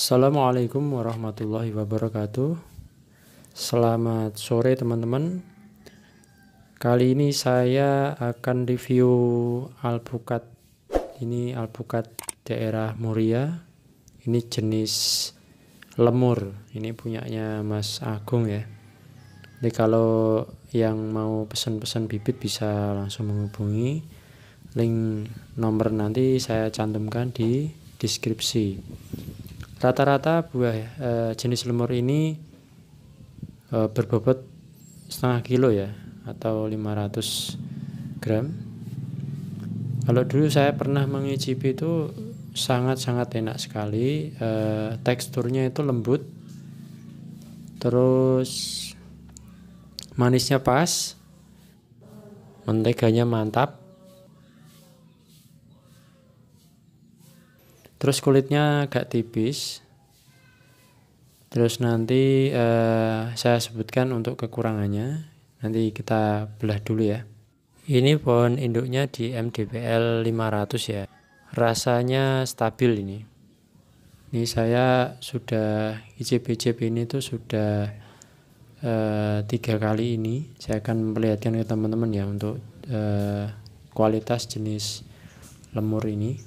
Assalamualaikum warahmatullahi wabarakatuh. Selamat sore teman-teman. Kali ini saya akan review alpukat. Ini alpukat daerah Muria. Ini jenis lemur. Ini punyanya Mas Agung ya. Jadi kalau yang mau pesan-pesan bibit bisa langsung menghubungi. Link nomor nanti saya cantumkan di deskripsi. Rata-rata buah e, jenis lemur ini e, berbobot setengah kilo ya atau 500 gram. Kalau dulu saya pernah mengicipi itu sangat-sangat enak sekali. E, teksturnya itu lembut. Terus manisnya pas. Menteganya mantap terus kulitnya agak tipis terus nanti eh, saya sebutkan untuk kekurangannya nanti kita belah dulu ya ini pohon induknya di MDPL 500 ya rasanya stabil ini ini saya sudah icip-icip ini tuh sudah eh, tiga kali ini saya akan melihatkan ke teman-teman ya untuk eh, kualitas jenis lemur ini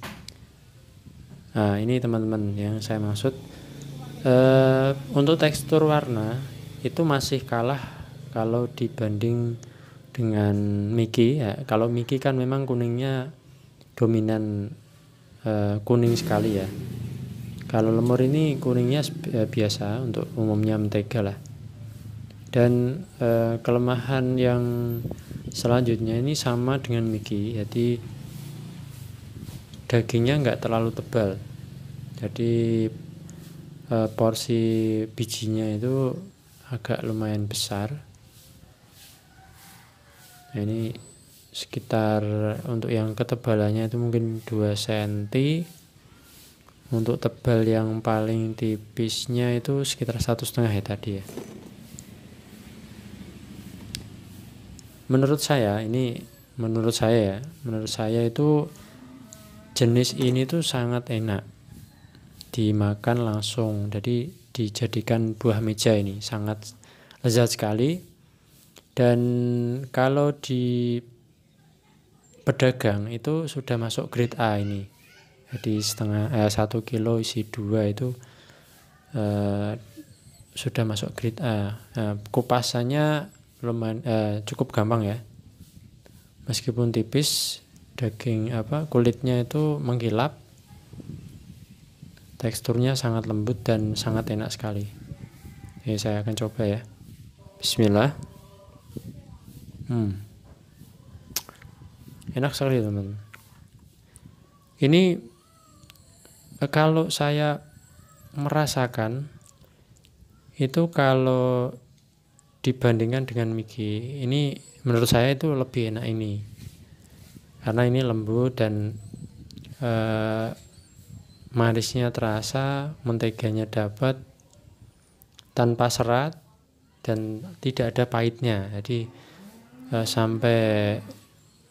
Nah, ini teman-teman yang saya maksud. E, untuk tekstur warna itu masih kalah kalau dibanding dengan Miki. Ya, kalau Miki kan memang kuningnya dominan e, kuning sekali ya. Kalau lemur ini kuningnya eh, biasa untuk umumnya mentega lah. Dan e, kelemahan yang selanjutnya ini sama dengan Miki, jadi dagingnya nggak terlalu tebal jadi e, porsi bijinya itu agak lumayan besar nah, ini sekitar untuk yang ketebalannya itu mungkin 2 cm untuk tebal yang paling tipisnya itu sekitar satu setengah ya tadi ya menurut saya ini menurut saya ya menurut saya itu jenis ini tuh sangat enak dimakan langsung jadi dijadikan buah meja ini sangat lezat sekali dan kalau di pedagang itu sudah masuk grade A ini jadi setengah eh, satu kilo isi dua itu eh, sudah masuk grade A nah, kupasannya lumayan eh, cukup gampang ya meskipun tipis daging apa kulitnya itu mengkilap teksturnya sangat lembut dan sangat enak sekali ini saya akan coba ya Bismillah hmm. enak sekali teman ini eh, kalau saya merasakan itu kalau dibandingkan dengan Miki ini menurut saya itu lebih enak ini karena ini lembut dan e, manisnya terasa, menteganya dapat tanpa serat dan tidak ada pahitnya. Jadi e, sampai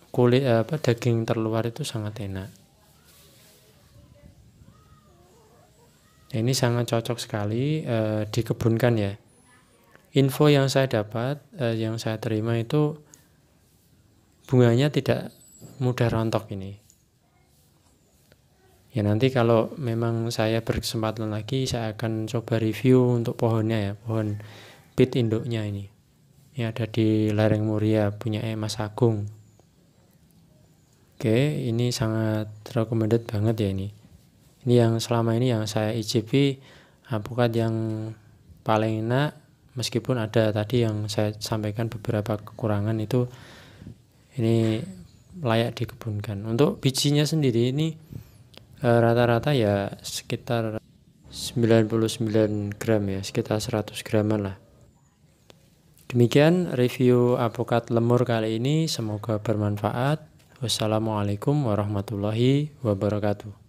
kulit eh, apa daging terluar itu sangat enak. Nah, ini sangat cocok sekali e, dikebunkan ya. Info yang saya dapat, e, yang saya terima itu bunganya tidak mudah rontok ini. Ya nanti kalau memang saya berkesempatan lagi saya akan coba review untuk pohonnya ya, pohon pit induknya ini. Ini ada di lereng Muria punya e, Mas Agung. Oke, ini sangat recommended banget ya ini. Ini yang selama ini yang saya icipi apukat yang paling enak meskipun ada tadi yang saya sampaikan beberapa kekurangan itu ini layak dikebunkan. Untuk bijinya sendiri ini e, rata-rata ya sekitar 99 gram ya, sekitar 100 gram lah. Demikian review apokat lemur kali ini, semoga bermanfaat. Wassalamualaikum warahmatullahi wabarakatuh.